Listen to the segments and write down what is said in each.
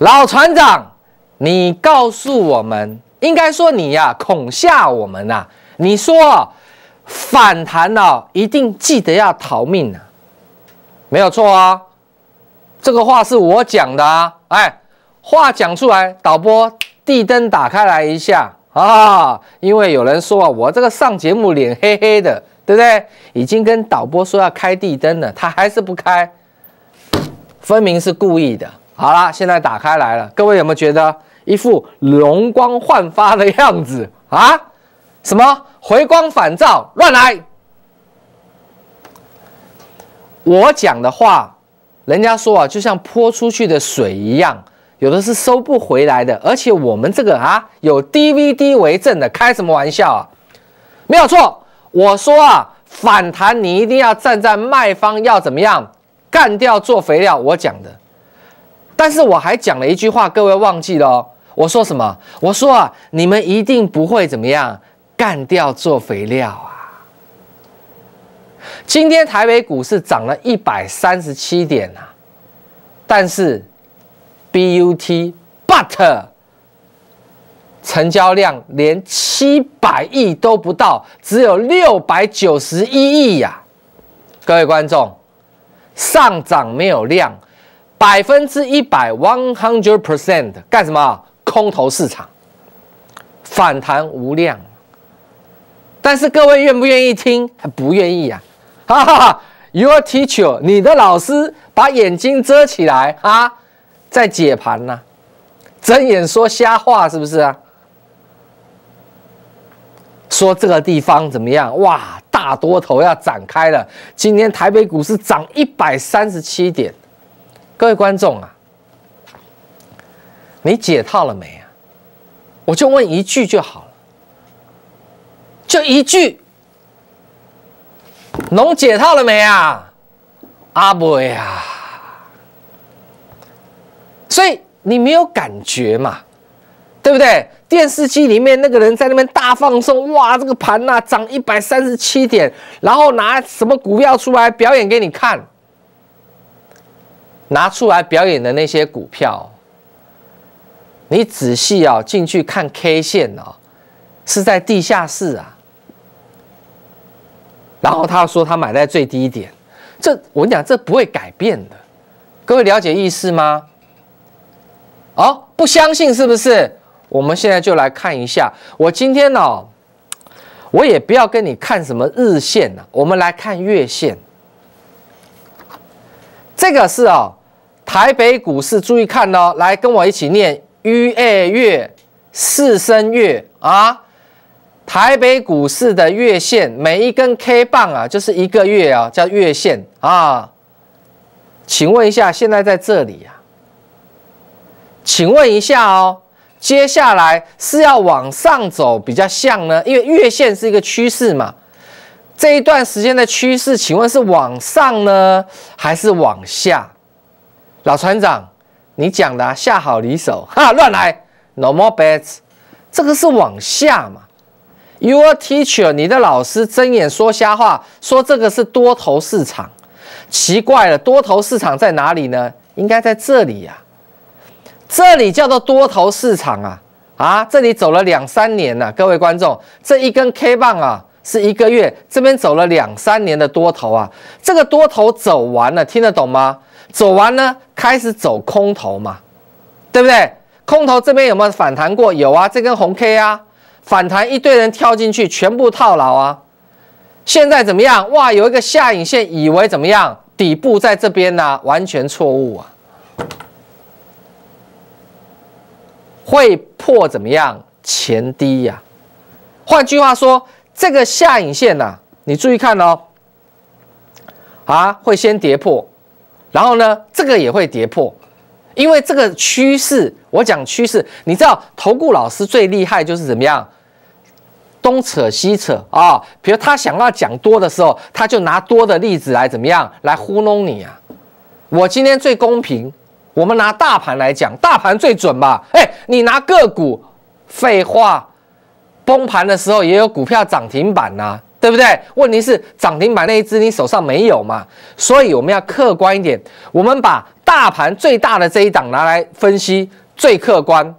老船长，你告诉我们，应该说你呀恐吓我们呐！你说反弹哦，一定记得要逃命呐，没有错啊，这个话是我讲的啊！哎，话讲出来，导播地灯打开来一下啊！因为有人说啊，我这个上节目脸黑黑的，对不对？已经跟导播说要开地灯了，他还是不开，分明是故意的。好了，现在打开来了，各位有没有觉得一副容光焕发的样子啊？什么回光返照，乱来！我讲的话，人家说啊，就像泼出去的水一样，有的是收不回来的。而且我们这个啊，有 DVD 为证的，开什么玩笑啊？没有错，我说啊，反弹你一定要站在卖方，要怎么样干掉做肥料？我讲的。但是我还讲了一句话，各位忘记了？我说什么？我说啊，你们一定不会怎么样干掉做肥料啊！今天台北股市涨了一百三十七点啊，但是，but，But 成交量连七百亿都不到，只有六百九十一亿呀！各位观众，上涨没有量。百分之一百，one hundred percent，干什么？空头市场反弹无量，但是各位愿不愿意听？不愿意啊！哈哈，Your teacher，你的老师把眼睛遮起来啊，在解盘呢，睁眼说瞎话是不是啊？说这个地方怎么样？哇，大多头要展开了。今天台北股市涨一百三十七点。各位观众啊，你解套了没啊？我就问一句就好了，就一句，侬解套了没啊，阿伯呀？所以你没有感觉嘛，对不对？电视机里面那个人在那边大放送，哇，这个盘呐涨一百三十七点，然后拿什么股票出来表演给你看。拿出来表演的那些股票，你仔细啊进去看 K 线哦，是在地下室啊。然后他说他买在最低点，这我跟你讲这不会改变的。各位了解意思吗？哦，不相信是不是？我们现在就来看一下。我今天哦，我也不要跟你看什么日线了，我们来看月线。这个是哦。台北股市，注意看哦，来跟我一起念：月月四声月啊！台北股市的月线，每一根 K 棒啊，就是一个月啊，叫月线啊。请问一下，现在在这里啊？请问一下哦，接下来是要往上走比较像呢？因为月线是一个趋势嘛，这一段时间的趋势，请问是往上呢，还是往下？老船长，你讲的下好离手 哈，乱来。No more bets，这个是往下嘛？You r teacher，你的老师睁眼说瞎话，说这个是多头市场。奇怪了，多头市场在哪里呢？应该在这里呀，这里叫做多头市场啊啊！这里走了两三年了，各位观众，这一根 K 棒啊，是一个月，这边走了两三年的多头啊，这个多头走完了，听得懂吗？走完呢，开始走空头嘛，对不对？空头这边有没有反弹过？有啊，这根红 K 啊，反弹一堆人跳进去，全部套牢啊。现在怎么样？哇，有一个下影线，以为怎么样？底部在这边呢，完全错误啊！会破怎么样？前低呀。换句话说，这个下影线呐，你注意看哦，啊，会先跌破。然后呢，这个也会跌破，因为这个趋势，我讲趋势，你知道，投顾老师最厉害就是怎么样，东扯西扯啊。比如他想要讲多的时候，他就拿多的例子来怎么样，来糊弄你啊。我今天最公平，我们拿大盘来讲，大盘最准吧？哎，你拿个股，废话，崩盘的时候也有股票涨停板呐。对不对？问题是涨停板那一只你手上没有嘛？所以我们要客观一点，我们把大盘最大的这一档拿来分析，最客观。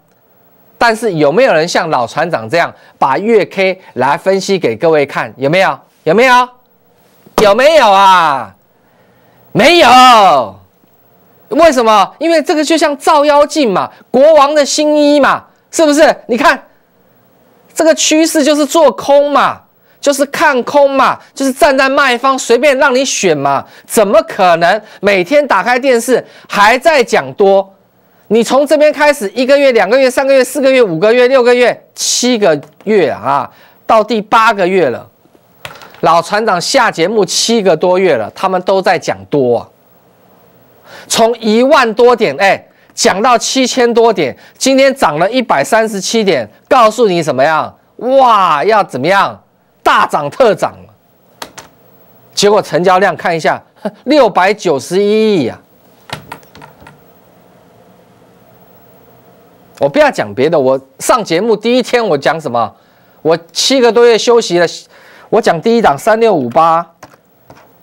但是有没有人像老船长这样把月 K 来分析给各位看？有没有？有没有？有没有啊？没有。为什么？因为这个就像照妖镜嘛，国王的新衣嘛，是不是？你看这个趋势就是做空嘛。就是看空嘛，就是站在卖方，随便让你选嘛。怎么可能每天打开电视还在讲多？你从这边开始，一个月、两个月、三个月、四个月、五个月、六个月、七个月啊，到第八个月了。老船长下节目七个多月了，他们都在讲多。从一万多点哎，讲到七千多点，今天涨了一百三十七点。告诉你怎么样？哇，要怎么样？大涨特涨结果成交量看一下，六百九十一亿呀！我不要讲别的，我上节目第一天我讲什么？我七个多月休息了，我讲第一档三六五八，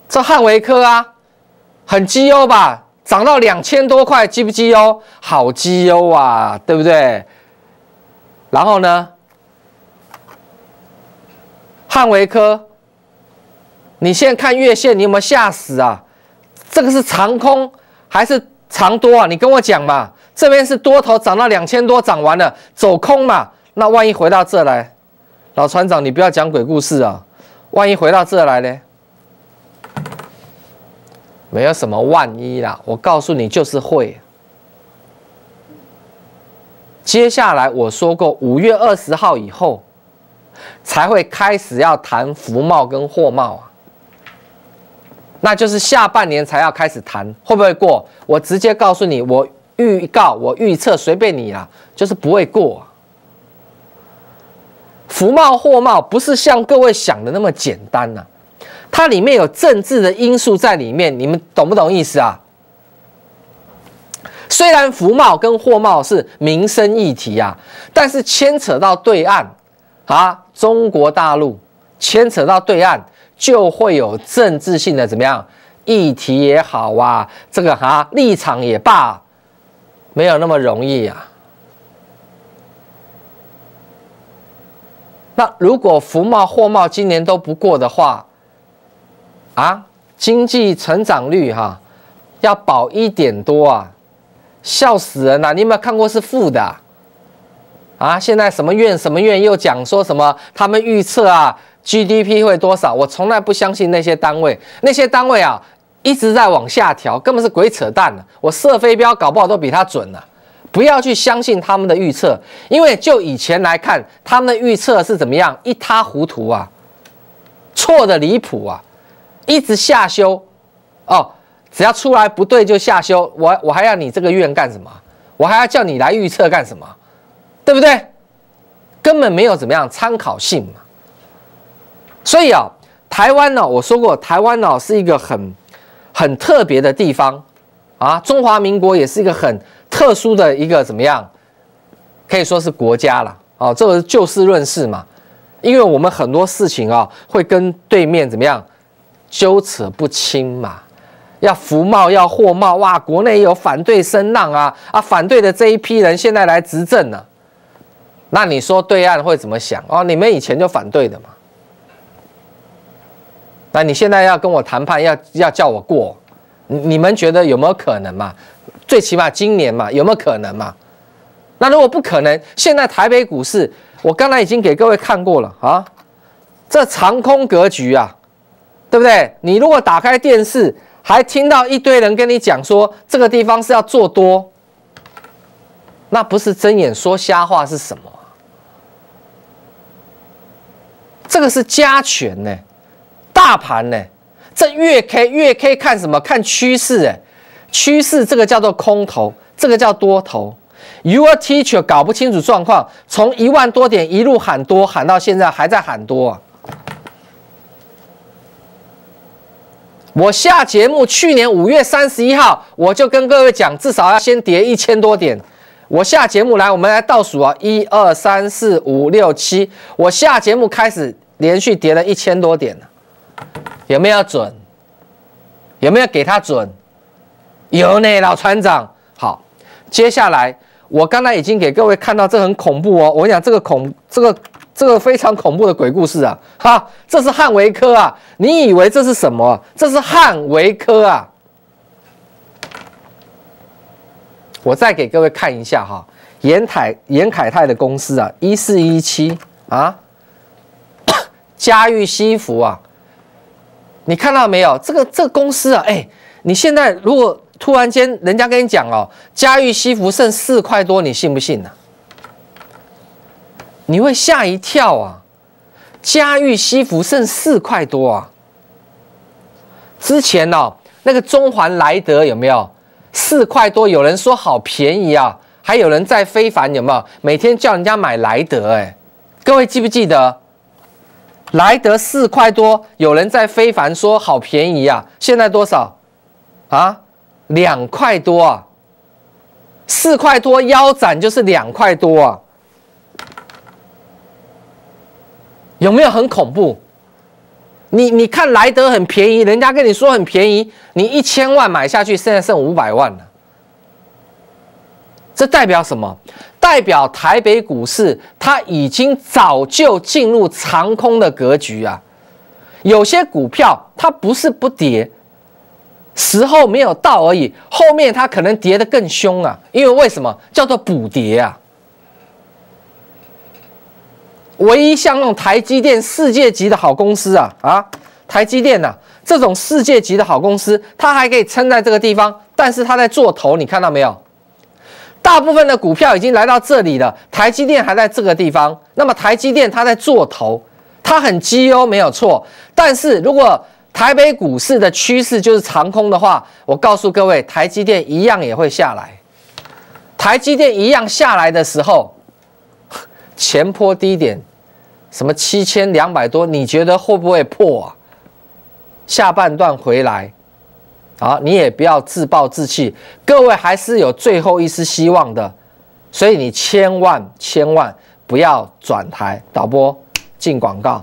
这汉维科啊，很绩优吧？涨到两千多块，绩不绩优？好绩优啊，对不对？然后呢？汉维科，你现在看月线，你有没有吓死啊？这个是长空还是长多啊？你跟我讲嘛，这边是多头涨到两千多，涨完了走空嘛？那万一回到这来，老船长，你不要讲鬼故事啊！万一回到这来呢？没有什么万一啦，我告诉你，就是会。接下来我说过，五月二十号以后。才会开始要谈服贸跟货贸啊，那就是下半年才要开始谈，会不会过？我直接告诉你，我预告，我预测，随便你啊，就是不会过。服贸货贸不是像各位想的那么简单呐，它里面有政治的因素在里面，你们懂不懂意思啊？虽然服贸跟货贸是民生议题啊，但是牵扯到对岸。啊，中国大陆牵扯到对岸，就会有政治性的怎么样议题也好啊，这个哈立场也罢，没有那么容易啊。那如果服贸、货贸今年都不过的话，啊，经济成长率哈要保一点多啊，笑死人了！你有没有看过是负的？啊，现在什么院什么院又讲说什么？他们预测啊，GDP 会多少？我从来不相信那些单位，那些单位啊，一直在往下调，根本是鬼扯淡的。我射飞镖，搞不好都比他准呢。不要去相信他们的预测，因为就以前来看，他们的预测是怎么样？一塌糊涂啊，错的离谱啊，一直下修。哦，只要出来不对就下修。我我还要你这个院干什么？我还要叫你来预测干什么？对不对？根本没有怎么样参考性嘛。所以啊，台湾呢，我说过，台湾呢是一个很很特别的地方啊。中华民国也是一个很特殊的一个怎么样，可以说是国家了。哦，这个就事论事嘛，因为我们很多事情啊，会跟对面怎么样纠扯不清嘛。要服贸要货贸哇，国内有反对声浪啊啊，反对的这一批人现在来执政了。那你说对岸会怎么想哦？你们以前就反对的嘛？那你现在要跟我谈判，要要叫我过，你们觉得有没有可能嘛？最起码今年嘛，有没有可能嘛？那如果不可能，现在台北股市，我刚才已经给各位看过了啊，这长空格局啊，对不对？你如果打开电视，还听到一堆人跟你讲说这个地方是要做多，那不是睁眼说瞎话是什么？这个是加权呢，大盘呢，这月 K 月 K 看什么？看趋势哎，趋势这个叫做空头，这个叫多头。You are teacher，搞不清楚状况，从一万多点一路喊多，喊到现在还在喊多啊！我下节目，去年五月三十一号，我就跟各位讲，至少要先跌一千多点。我下节目来，我们来倒数啊，一二三四五六七。我下节目开始连续跌了一千多点有没有准？有没有给他准？有呢，老船长。好，接下来我刚才已经给各位看到，这很恐怖哦。我跟你讲这个恐，这个这个非常恐怖的鬼故事啊，哈，这是汉维科啊。你以为这是什么？这是汉维科啊。我再给各位看一下哈，严凯严凯泰的公司啊，一四一七啊，嘉裕西服啊，你看到没有？这个这个公司啊，哎，你现在如果突然间人家跟你讲哦，嘉裕西服剩四块多，你信不信呢？你会吓一跳啊，嘉裕西服剩四块多啊，之前哦，那个中环莱德有没有？四块多，有人说好便宜啊！还有人在非凡有没有？每天叫人家买莱德，哎，各位记不记得？莱德四块多，有人在非凡说好便宜啊！现在多少？啊，两块多啊！四块多腰斩就是两块多啊！有没有很恐怖？你你看莱德很便宜，人家跟你说很便宜，你一千万买下去，现在剩五百万了，这代表什么？代表台北股市它已经早就进入长空的格局啊！有些股票它不是不跌，时候没有到而已，后面它可能跌得更凶啊！因为为什么叫做补跌啊？唯一像那种台积电世界级的好公司啊啊，台积电呐，这种世界级的好公司，它还可以撑在这个地方，但是它在做头，你看到没有？大部分的股票已经来到这里了，台积电还在这个地方。那么台积电它在做头，它很绩优没有错，但是如果台北股市的趋势就是长空的话，我告诉各位，台积电一样也会下来。台积电一样下来的时候。前坡低点，什么七千两百多？你觉得会不会破啊？下半段回来，好，你也不要自暴自弃，各位还是有最后一丝希望的，所以你千万千万不要转台，导播进广告。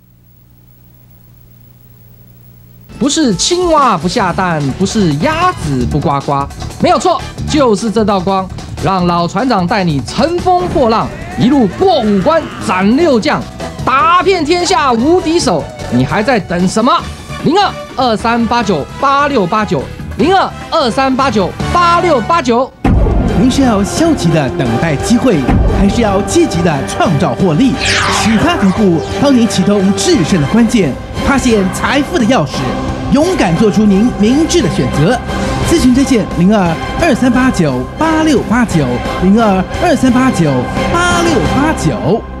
不是青蛙不下蛋，不是鸭子不呱呱，没有错，就是这道光，让老船长带你乘风破浪，一路过五关斩六将，打遍天下无敌手。你还在等什么？零二二三八九八六八九，零二二三八九八六八九。您是要消极的等待机会，还是要积极的创造获利？许他不顾，帮你启动制胜的关键，发现财富的钥匙。勇敢做出您明智的选择，咨询热线零二二三八九八六八九零二二三八九八六八九。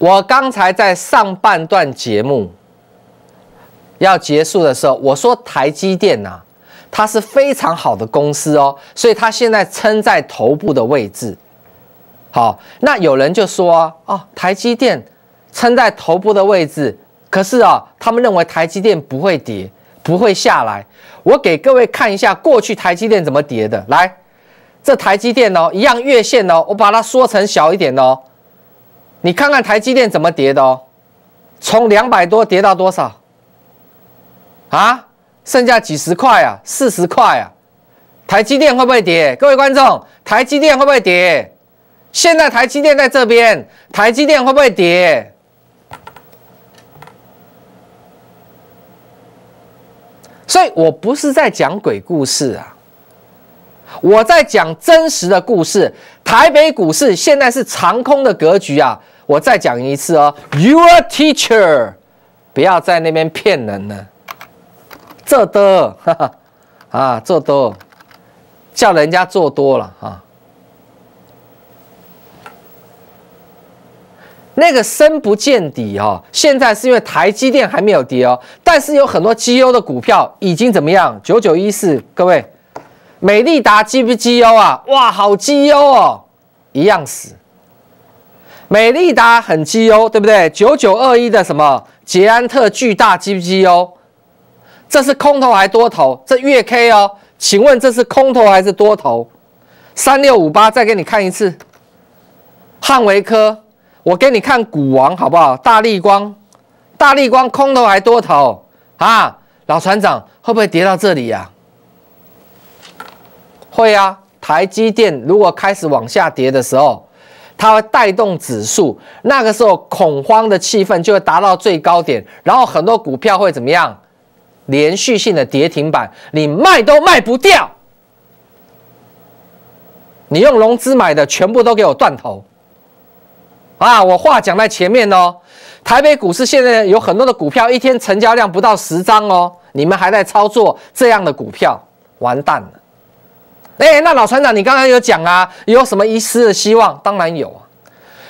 我刚才在上半段节目要结束的时候，我说台积电呐，它是非常好的公司哦，所以它现在撑在头部的位置。好，那有人就说啊，台积电撑在头部的位置，可是啊，他们认为台积电不会跌，不会下来。我给各位看一下过去台积电怎么跌的。来，这台积电哦，一样月线哦，我把它缩成小一点哦。你看看台积电怎么跌的哦，从两百多跌到多少？啊，剩下几十块啊，四十块啊，台积电会不会跌？各位观众，台积电会不会跌？现在台积电在这边，台积电会不会跌？所以我不是在讲鬼故事啊。我在讲真实的故事，台北股市现在是长空的格局啊！我再讲一次哦，You are teacher，不要在那边骗人了。做哈，啊，做的，叫人家做多了啊。那个深不见底哦，现在是因为台积电还没有跌哦，但是有很多绩优的股票已经怎么样？九九一四，各位。美利达 G 不 G 优啊？哇，好 G 优哦，一样死。美利达很 G 优，对不对？九九二一的什么捷安特巨大 G 不 G 优？这是空头还是多头？这月 K 哦，请问这是空头还是多头？三六五八，再给你看一次。汉维科，我给你看股王好不好？大立光，大立光空头还多头啊？老船长会不会跌到这里呀？对啊，台积电如果开始往下跌的时候，它会带动指数，那个时候恐慌的气氛就会达到最高点，然后很多股票会怎么样？连续性的跌停板，你卖都卖不掉，你用融资买的全部都给我断头！啊，我话讲在前面哦，台北股市现在有很多的股票一天成交量不到十张哦，你们还在操作这样的股票，完蛋了。哎，那老船长，你刚刚有讲啊，有什么一丝的希望？当然有啊。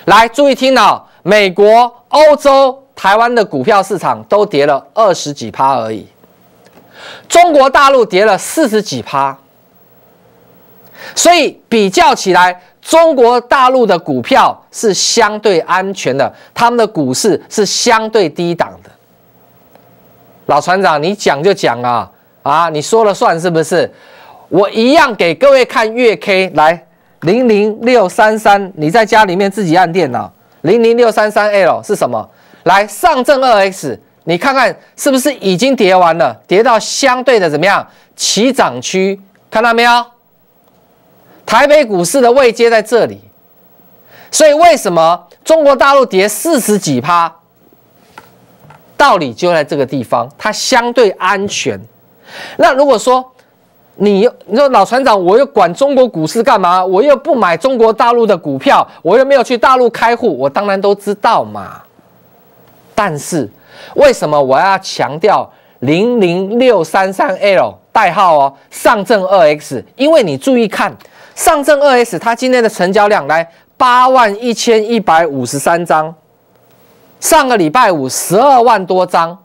来，注意听哦，美国、欧洲、台湾的股票市场都跌了二十几趴而已，中国大陆跌了四十几趴。所以比较起来，中国大陆的股票是相对安全的，他们的股市是相对低档的。老船长，你讲就讲啊，啊，你说了算是不是？我一样给各位看月 K 来零零六三三，你在家里面自己按电脑零零六三三 L 是什么？来上证二 X，你看看是不是已经叠完了？叠到相对的怎么样？起涨区看到没有？台北股市的位阶在这里，所以为什么中国大陆叠四十几趴？道理就在这个地方，它相对安全。那如果说，你你说老船长，我又管中国股市干嘛？我又不买中国大陆的股票，我又没有去大陆开户，我当然都知道嘛。但是为什么我要强调零零六三三 L 代号哦，上证二 X？因为你注意看，上证二 S 它今天的成交量来八万一千一百五十三张，上个礼拜五十二万多张。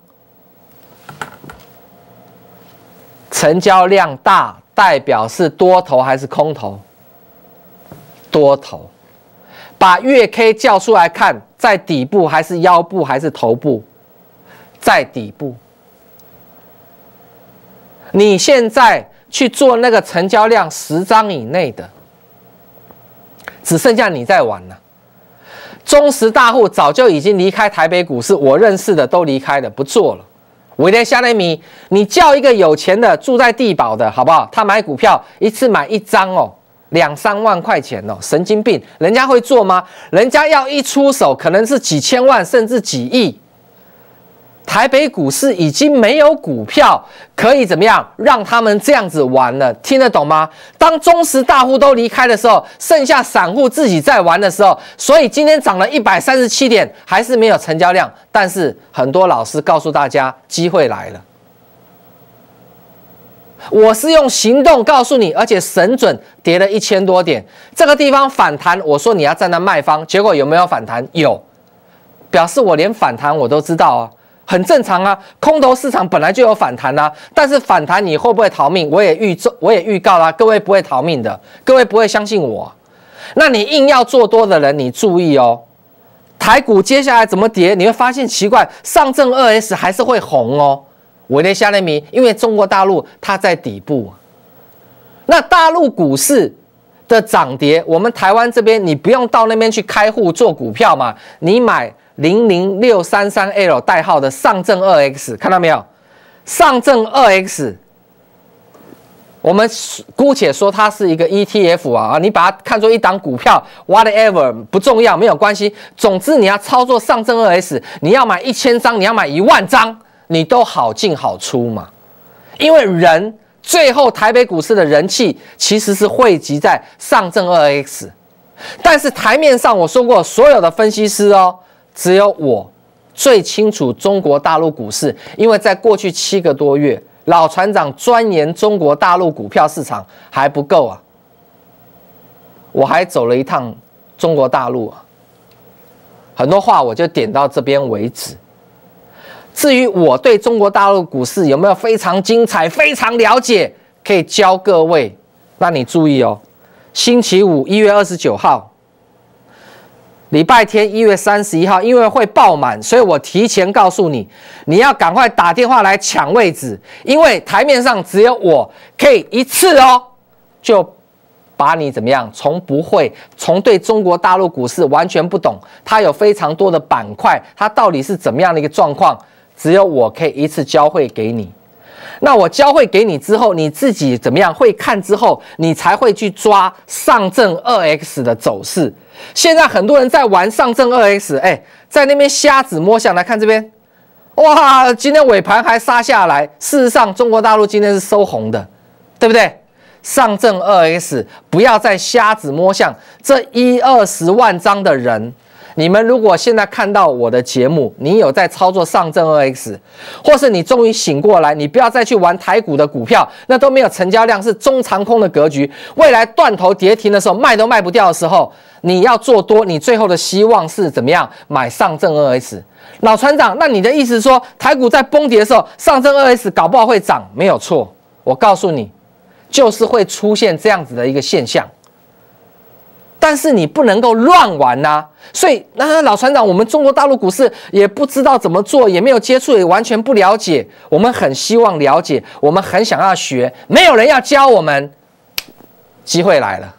成交量大代表是多头还是空头？多头，把月 K 叫出来看，在底部还是腰部还是头部？在底部。你现在去做那个成交量十张以内的，只剩下你在玩了。中实大户早就已经离开台北股市，我认识的都离开了，不做了。我廉·下雷米，你叫一个有钱的住在地堡的，好不好？他买股票一次买一张哦，两三万块钱哦，神经病，人家会做吗？人家要一出手，可能是几千万甚至几亿。台北股市已经没有股票可以怎么样让他们这样子玩了，听得懂吗？当中实大户都离开的时候，剩下散户自己在玩的时候，所以今天涨了一百三十七点，还是没有成交量。但是很多老师告诉大家机会来了，我是用行动告诉你，而且神准跌了一千多点，这个地方反弹，我说你要站在卖方，结果有没有反弹？有，表示我连反弹我都知道哦。很正常啊，空头市场本来就有反弹啦。但是反弹你会不会逃命？我也预中，我也预告啦，各位不会逃命的，各位不会相信我。那你硬要做多的人，你注意哦。台股接下来怎么跌？你会发现奇怪，上证二 S 还是会红哦。我连下连米，因为中国大陆它在底部。那大陆股市的涨跌，我们台湾这边你不用到那边去开户做股票嘛？你买。零零六三三 L 代号的上证二 X，看到没有？上证二 X，我们姑且说它是一个 ETF 啊，你把它看作一档股票，whatever 不重要，没有关系。总之你要操作上证二 X，你要买一千张，你要买一万张，你都好进好出嘛。因为人最后台北股市的人气其实是汇集在上证二 X，但是台面上我说过，所有的分析师哦。只有我最清楚中国大陆股市，因为在过去七个多月，老船长钻研中国大陆股票市场还不够啊，我还走了一趟中国大陆啊，很多话我就点到这边为止。至于我对中国大陆股市有没有非常精彩、非常了解，可以教各位，那你注意哦，星期五，一月二十九号。礼拜天一月三十一号，因为会爆满，所以我提前告诉你，你要赶快打电话来抢位置，因为台面上只有我可以一次哦，就把你怎么样，从不会，从对中国大陆股市完全不懂，它有非常多的板块，它到底是怎么样的一个状况，只有我可以一次教会给你。那我教会给你之后，你自己怎么样会看之后，你才会去抓上证二 X 的走势。现在很多人在玩上证二 X，哎，在那边瞎子摸象。来看这边，哇，今天尾盘还杀下来。事实上，中国大陆今天是收红的，对不对？上证二 X 不要再瞎子摸象，这一二十万张的人。你们如果现在看到我的节目，你有在操作上证二 S，或是你终于醒过来，你不要再去玩台股的股票，那都没有成交量，是中长空的格局。未来断头跌停的时候，卖都卖不掉的时候，你要做多，你最后的希望是怎么样买上证二 S？老船长，那你的意思说，台股在崩跌的时候，上证二 S 搞不好会涨，没有错。我告诉你，就是会出现这样子的一个现象。但是你不能够乱玩呐，所以那老船长，我们中国大陆股市也不知道怎么做，也没有接触，也完全不了解。我们很希望了解，我们很想要学，没有人要教我们。机会来了，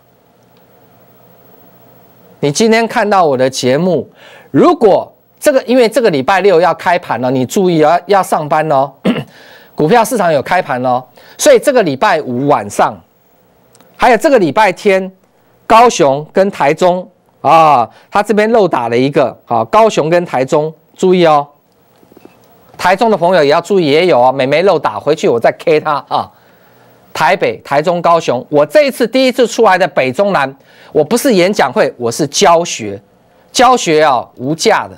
你今天看到我的节目，如果这个因为这个礼拜六要开盘了，你注意要要上班哦，股票市场有开盘哦，所以这个礼拜五晚上，还有这个礼拜天。高雄跟台中啊，他这边漏打了一个啊，高雄跟台中，注意哦，台中的朋友也要注意，也有啊，美眉漏打回去，我再 K 他啊。台北、台中、高雄，我这一次第一次出来的北中南，我不是演讲会，我是教学，教学啊，无价的，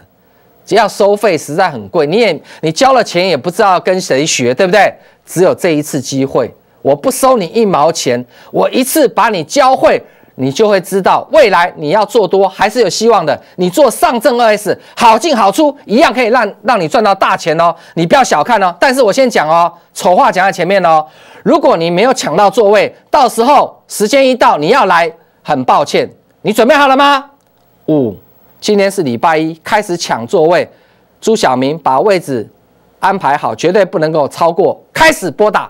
只要收费实在很贵，你也你交了钱也不知道跟谁学，对不对？只有这一次机会，我不收你一毛钱，我一次把你教会。你就会知道未来你要做多还是有希望的。你做上证二 S，好进好出，一样可以让让你赚到大钱哦。你不要小看哦。但是我先讲哦，丑话讲在前面哦。如果你没有抢到座位，到时候时间一到你要来，很抱歉。你准备好了吗？五，今天是礼拜一，开始抢座位。朱小明把位置安排好，绝对不能够超过。开始拨打。